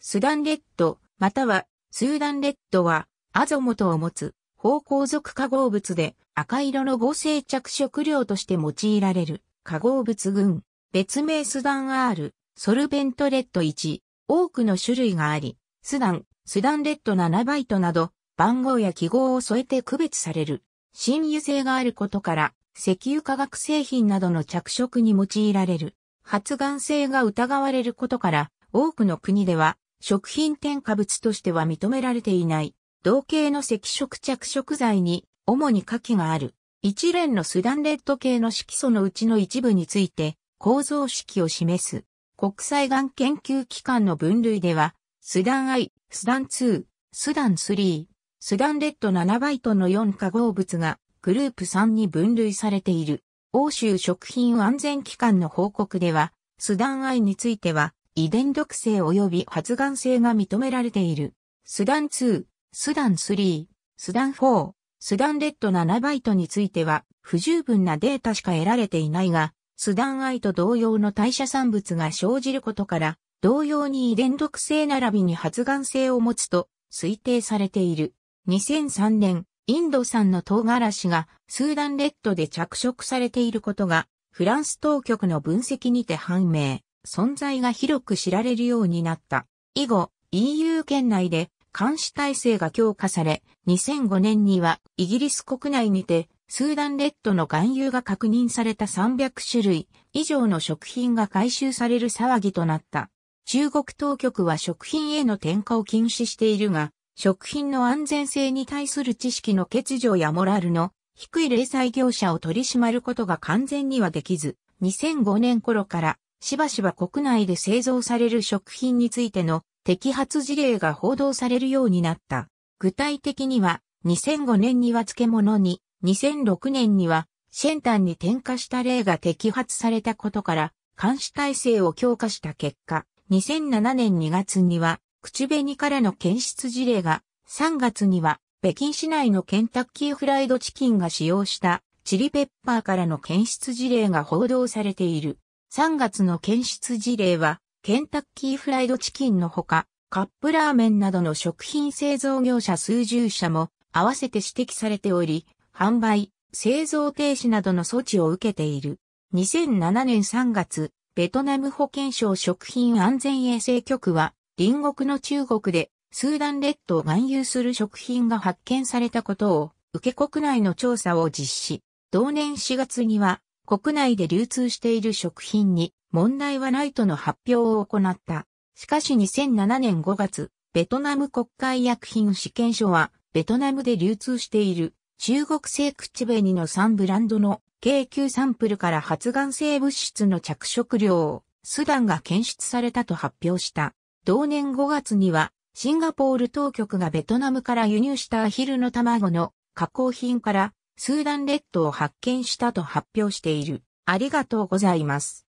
スダンレッド、またはスーダンレッドは、アゾ元を持つ、方向属化合物で、赤色の合成着色料として用いられる、化合物群、別名スダン R、ソルベントレッド1、多くの種類があり、スダン、スダンレッド7バイトなど、番号や記号を添えて区別される、新油性があることから、石油化学製品などの着色に用いられる、発がん性が疑われることから、多くの国では、食品添加物としては認められていない、同系の赤色着色剤に、主に下記がある。一連のスダンレッド系の色素のうちの一部について、構造式を示す。国際がん研究機関の分類では、スダン I、スダン2、スダン3、スダンレッド7バイトの4化合物がグループ3に分類されている。欧州食品安全機関の報告では、スダン I については、遺伝毒性及び発がん性が認められている。スダン2、スダン3、スダン4、スダンレッド7バイトについては不十分なデータしか得られていないが、スダン愛と同様の代謝産物が生じることから、同様に遺伝毒性並びに発がん性を持つと推定されている。2003年、インド産の唐辛子がスーダンレッドで着色されていることが、フランス当局の分析にて判明。存在が広く知られるようになった。以後、EU 圏内で監視体制が強化され、2005年にはイギリス国内にてスーダンレッドの含有が確認された300種類以上の食品が回収される騒ぎとなった。中国当局は食品への転嫁を禁止しているが、食品の安全性に対する知識の欠如やモラルの低い零細業者を取り締まることが完全にはできず、2005年頃からしばしば国内で製造される食品についての摘発事例が報道されるようになった。具体的には、2005年には漬物に、2006年には、シェンタンに添加した例が摘発されたことから、監視体制を強化した結果、2007年2月には、口紅からの検出事例が、3月には、北京市内のケンタッキーフライドチキンが使用した、チリペッパーからの検出事例が報道されている。3月の検出事例は、ケンタッキーフライドチキンのほか、カップラーメンなどの食品製造業者数十社も合わせて指摘されており、販売、製造停止などの措置を受けている。2007年3月、ベトナム保健省食品安全衛生局は、隣国の中国でスーダン列島を含有する食品が発見されたことを受け国内の調査を実施。同年4月には国内で流通している食品に問題はないとの発表を行った。しかし2007年5月、ベトナム国会薬品試験所は、ベトナムで流通している中国製口紅の3ブランドの京急サンプルから発がん性物質の着色料をスダンが検出されたと発表した。同年5月にはシンガポール当局がベトナムから輸入したアヒルの卵の加工品からスーダン列島を発見したと発表している。ありがとうございます。